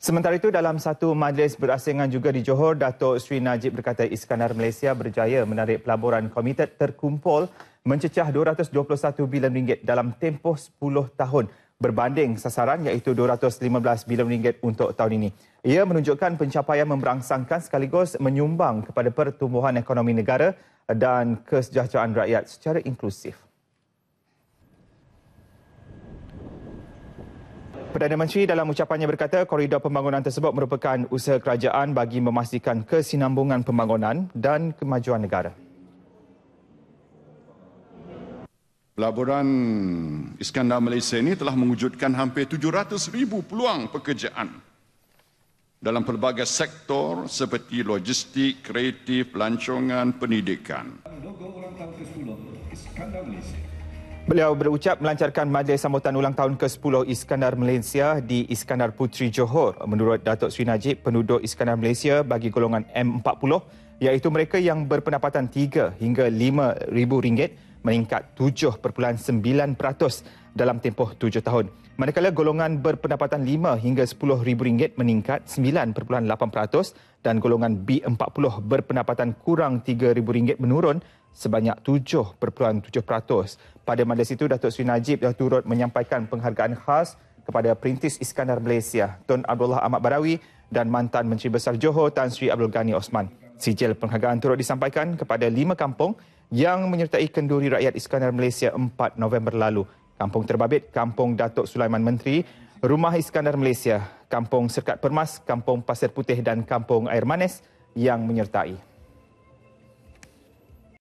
Sementara itu dalam satu majlis berasingan juga di Johor, Datuk Sri Najib berkata Iskandar Malaysia berjaya menarik pelaburan komited terkumpul mencecah 221 bilion ringgit dalam tempoh 10 tahun berbanding sasaran iaitu 215 bilion ringgit untuk tahun ini. Ia menunjukkan pencapaian memberangsangkan sekaligus menyumbang kepada pertumbuhan ekonomi negara dan kesejahteraan rakyat secara inklusif. Perdana Menteri dalam ucapannya berkata koridor pembangunan tersebut merupakan usaha kerajaan bagi memastikan kesinambungan pembangunan dan kemajuan negara. Pelaburan Iskandar Malaysia ini telah mewujudkan hampir 700,000 peluang pekerjaan dalam pelbagai sektor seperti logistik, kreatif, pelancongan, pendidikan. Beliau berucap melancarkan majlis sambutan ulang tahun ke-10 Iskandar Malaysia di Iskandar Putri Johor. Menurut Datuk Sri Najib, penduduk Iskandar Malaysia bagi golongan M40 iaitu mereka yang berpendapatan 3 hingga 5 ribu ringgit meningkat 7.9% dalam tempoh 7 tahun. Manakala golongan berpendapatan 5 hingga ribu ringgit meningkat 9.8% dan golongan B40 berpendapatan kurang ribu ringgit menurun sebanyak 7.7%. Pada majlis itu, Datuk Sri Najib dah turut menyampaikan penghargaan khas kepada Perintis Iskandar Malaysia, Tun Abdullah Ahmad Barawi dan mantan Menteri Besar Johor Tan Sri Abdul Ghani Osman sijil penghargaan turut disampaikan kepada lima kampung yang menyertai kenduri rakyat Iskandar Malaysia 4 November lalu. Kampung Terbabit, Kampung Datuk Sulaiman Menteri, Rumah Iskandar Malaysia, Kampung Serkat Permas, Kampung Pasir Putih dan Kampung Air Manis yang menyertai.